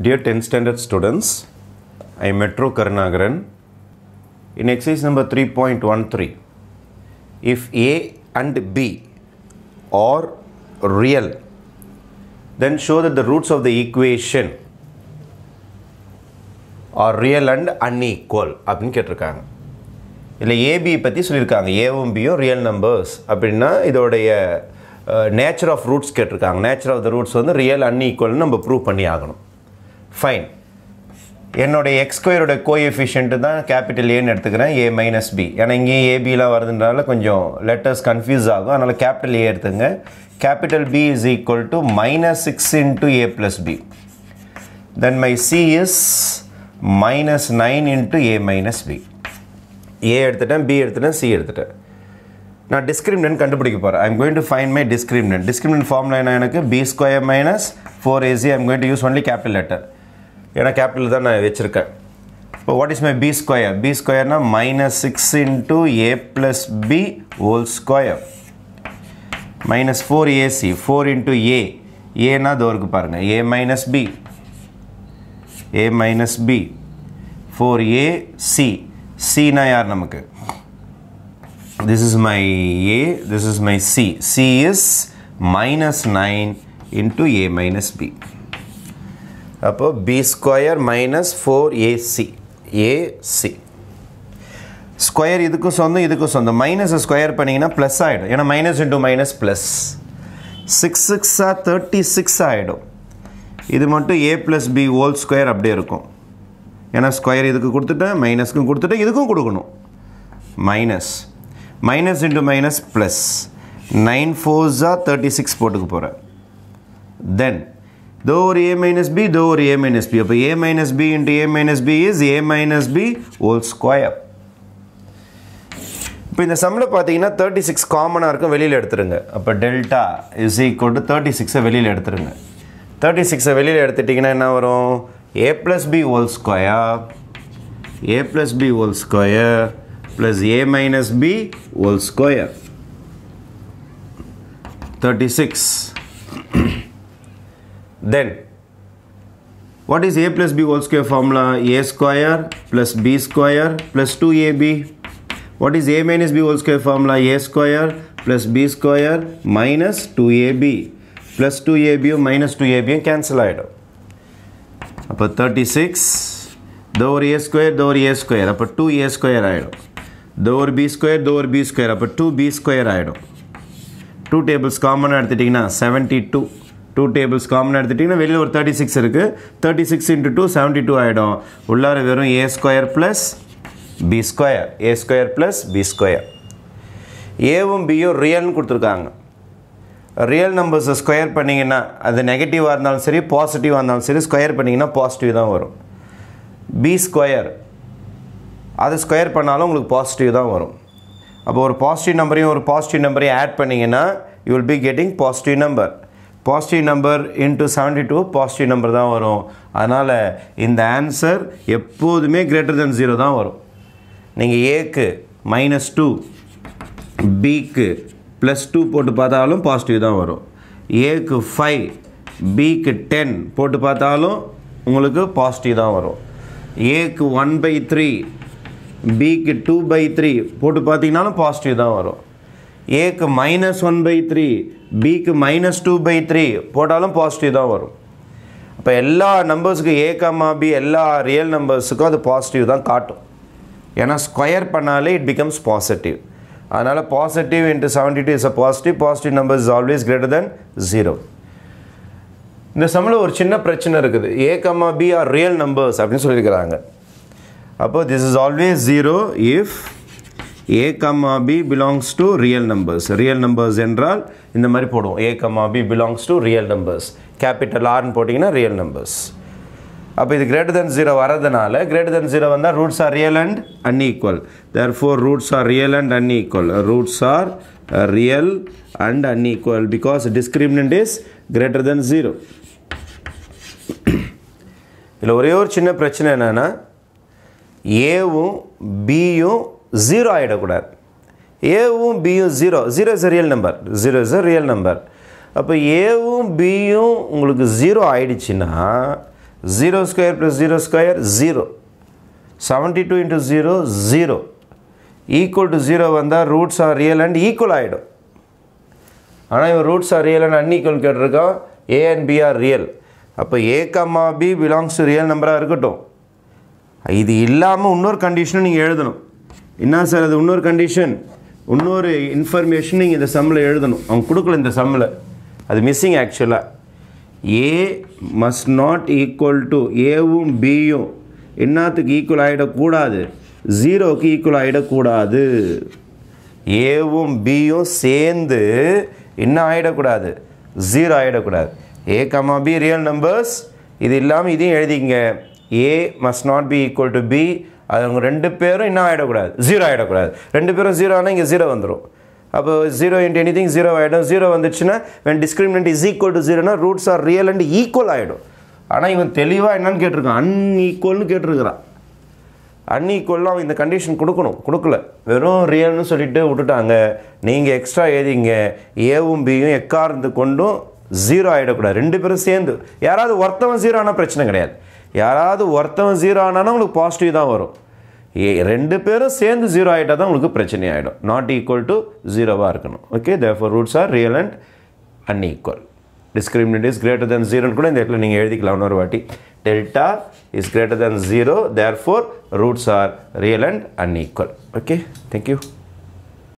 Dear 10th standard students, I am Metro Karnagaran. In exercise number 3.13, if A and B are real, then show that the roots of the equation are real and unequal அப்படின்னு கேட்டிருக்காங்க இல்லை AB பற்றி சொல்லியிருக்காங்க ஏவும் பியும் real numbers அப்படின்னா இதோடைய nature of roots கேட்டிருக்காங்க நேச்சர் ஆஃப் த ரூட்ஸ் வந்து ரியல் அன்இக்குவல்னு நம்ம ப்ரூவ் பண்ணி ஆகணும் ஃபைன் என்னுடைய எக்ஸ் ஸ்கொயரோட எஃபிஷியன்ட்டு தான் கேபிட்டல் ஏன்னு எடுத்துக்கிறேன் ஏ மைனஸ் பி ஏன்னா இங்கேயும் ஏபிலாம் வருதுன்றனால கொஞ்சம் லெட்டர்ஸ் கன்ஃபியூஸ் ஆகும் அதனால் கேபிட்டல் ஏ எடுத்துங்க capital B is equal to minus six into A plus B then my C is minus nine into A minus B A எடுத்துட்டேன் பி எடுத்துட்டேன் சி எடுத்துட்டேன் நான் டிஸ்கிரிமினன் கண்டுபிடிக்க போகிறேன் I'm going to find my discriminant discriminant formula என்ன எனக்கு B square minus four AC I'm going to use only capital letter ஏன்னா capital தான் நான் வச்சுருக்கேன் இப்போ what is my B square B ஸ்கொயர்னால் minus six into A plus B whole square minus four AC four into A ஏன்னா தோருக்கு பாருங்கள் A minus B A minus B four A C சினா யார் நமக்கு this is my A this is my C C is minus nine into A minus B அப்போது B square minus four AC AC square இதுக்கும் சொந்தம் இதுக்கும் சொந்தம் minus square பண்ணிங்கன்னா plus ஆகிடும் ஏன்னா minus into minus plus six சிக்ஸாக thirty six ஆகிடும் இது மட்டும் A plus B whole square அப்படியே இருக்கும் ஏன்னா ஸ்கொயர் இதுக்கு கொடுத்துட்டேன் மைனஸ்க்கும் கொடுத்துட்டேன் இதுக்கும் கொடுக்கணும் minus minus into minus plus nine ஃபோர்ஸாக தேர்ட்டி சிக்ஸ் போட்டுக்க போகிறேன் தென் தோ ஒரு ஏ மைனஸ் பி தோ ஒரு ஏ மைனஸ் பி அப்போ A minus B into A minus B is A minus B whole square இப்போ இந்த சம்மில் பார்த்தீங்கன்னா தேர்ட்டி சிக்ஸ் காமனாக இருக்கும் வெளியில் எடுத்துருங்க அப்போ delta is equal to thirty சிக்ஸை வெளியில் எடுத்துருங்க தேர்ட்டி சிக்ஸை வெளியில் எடுத்துட்டிங்கன்னா என்ன வரும் A plus B whole square A plus B whole square plus A minus B whole square thirty six Then, what is a plus b whole square formula? a square plus b square plus 2ab. What is a minus b whole square formula? a square plus b square minus 2ab. Plus 2ab minus 2ab cancel out. அப்போ 36 door a square door a square और A square அப்போ two A square ஆகிடும் दो और B square दो और B square அப்போ two B square ஆகிடும் டூ டேபிள்ஸ் காமனாக எடுத்துட்டிங்கன்னா டூ டேபிள்ஸ் காமன் எடுத்துட்டிங்கன்னா வெளியில் ஒரு தேர்ட்டி சிக்ஸ் இருக்குது thirty six into two seventy two ஆகிடும் உள்ளார வெறும் A square plus B square A square plus B square ஏவும் பியும் ரியல்னு கொடுத்துருக்காங்க ரியல் நம்பர்ஸை ஸ்கொயர் பண்ணிங்கன்னா அது நெகட்டிவாக இருந்தாலும் சரி பாசிட்டிவாக இருந்தாலும் சரி ஸ்கொயர் பண்ணிங்கன்னா பாசிட்டிவ் தான் வரும் பி ஸ்கொயர் அதை ஸ்கொயர் பண்ணாலும் உங்களுக்கு பாசிட்டிவ் தான் வரும் அப்போ ஒரு பாசிட்டிவ் நம்பரையும் ஒரு பாசிட்டிவ் நம்பரையும் ஆட் பண்ணிங்கன்னா you will be getting positive number positive number into seventy two positive number தான் வரும் அதனால் இந்த ஆன்சர் எப்போதுமே கிரேட்டர் தென் ஜீரோ தான் வரும் நீங்கள் ஏக்கு மைனஸ் டூ பிக்கு ப்ளஸ் டூ போட்டு பார்த்தாலும் பாசிட்டிவ் தான் வரும் ஏக்கு ஃபைவ் பிக்கு டென் போட்டு பார்த்தாலும் உங்களுக்கு பாசிட்டிவ் தான் வரும் ஏக்கு ஒன் பை த்ரீ பிக்கு டூ பை த்ரீ போட்டு பார்த்தீங்கன்னாலும் பாசிட்டிவ் தான் வரும் ஏக்கு மைனஸ் ஒன் பை த்ரீ பிக்கு மைனஸ் டூ பை த்ரீ போட்டாலும் பாசிட்டிவ் தான் வரும் அப்போ எல்லா நம்பர்ஸுக்கு ஏ கம்மா பி எல்லா ரியல் நம்பர்ஸுக்கும் அது பாசிட்டிவ் தான் காட்டும் ஏன்னா ஸ்கொயர் பண்ணாலே இட் பிகம்ஸ் பாசிட்டிவ் அதனால் positive into seventy two is a positive positive number is always greater than zero இந்த சம்மில் ஒரு சின்ன பிரச்சனை இருக்குது A comma B are real numbers அப்படின்னு சொல்லியிருக்கிறாங்க அப்போது this is always zero if A comma B belongs to real numbers real numbers என்றால் இந்த மாதிரி போடுவோம் A comma B belongs to real numbers capital ஆர்னு போட்டிங்கன்னா ரியல் நம்பர்ஸ் அப்போ இது கிரேட்டர் தென் ஜீரோ வரதுனால greater than ஜீரோ வந்தால் roots are real and unequal therefore roots are real and Roots roots are real and because because is is than 0. Zero இதில் ஒரே ஒரு சின்ன பிரச்சனை என்னென்னா ஏவும் பியும் ஜீரோ ஆகிடக்கூடாது ஏவும் பியும் zero zero is real number zero is real number அப்போ ஏவும் பியும் உங்களுக்கு ஜீரோ ஆகிடுச்சின்னா zero square plus zero square zero seventy two into zero zero equal to zero வந்தால் roots are real and equal ஆகிடும் ஆனால் இவன் roots are real and unequal கேட்டிருக்கோம் A and B are real அப்போ A comma B belongs to ரியல் நம்பராக இருக்கட்டும் இது இல்லாமல் இன்னொரு கண்டிஷனும் நீங்கள் எழுதணும் என்ன சார் அது இன்னொரு கண்டிஷன் இன்னொரு இன்ஃபர்மேஷன் நீங்கள் இந்த சம்மில் எழுதணும் அவங்க கொடுக்கல இந்த சம்மில் அது மிஸ்ஸிங் ஆக்சுவலாக A must not equal to ஏவும் பியும் என்னத்துக்கு ஈக்குவல் ஆகிடக்கூடாது ஜீரோவுக்கு ஈக்குவல் ஆகிடக்கூடாது ஏவும் பியும் சேர்ந்து என்ன ஆகிடக்கூடாது ஜீரோ ஆகிடக்கூடாது A comma B real numbers இது இல்லாமல் இதையும் எழுதிங்க A must not be equal to B அது அவங்க ரெண்டு பேரும் இன்னும் ஆகிடக்கூடாது ஜீரோ ஆகிடக்கூடாது ரெண்டு பேரும் ஜீரோ ஆனால் இங்கே ஜீரோ வந்துடும் அப்போ zero into anything zero ஆகிடும் ஜீரோ வந்துச்சுன்னா when discriminant is equal to ஜீரோனா roots are real and equal ஆகிடும் ஆனால் இவன் தெளிவாக என்னன்னு கேட்டிருக்கான் அன்ஈக்குவல்னு கேட்டிருக்கிறான் அன்ஈக்குவல்லாம் அவன் இந்த கண்டிஷன் கொடுக்கணும் கொடுக்கல வெறும் ரியல்னு சொல்லிட்டு விட்டுட்டாங்க நீங்கள் எக்ஸ்ட்ரா எழுதிங்க ஏவும் பியும் எக்கார்ந்து கொண்டும் ஜீரோ ஆகிடக்கூடாது ரெண்டு பேரும் சேர்ந்து யாராவது ஒருத்தவன் ஜீரோ ஆனால் பிரச்சனை கிடையாது யாராவது ஒருத்தவன் ஜீரோ ஆனாலும் உங்களுக்கு பாசிட்டிவ் தான் வரும் ஏ ரெண்டு பேரும் சேர்ந்து ஜீரோ ஆகிட்டால் தான் உங்களுக்கு பிரச்சனை ஆகிடும் நாட் ஈக்குவல் டு ஜீரோவாக இருக்கணும் okay there therefore roots are real and unequal discriminant is greater than ஜீரோன்னு கூட இந்த இடத்துல நீங்கள் எழுதிக்கலாம் ஒரு வாட்டி delta is greater than zero therefore roots are real and unequal okay thank you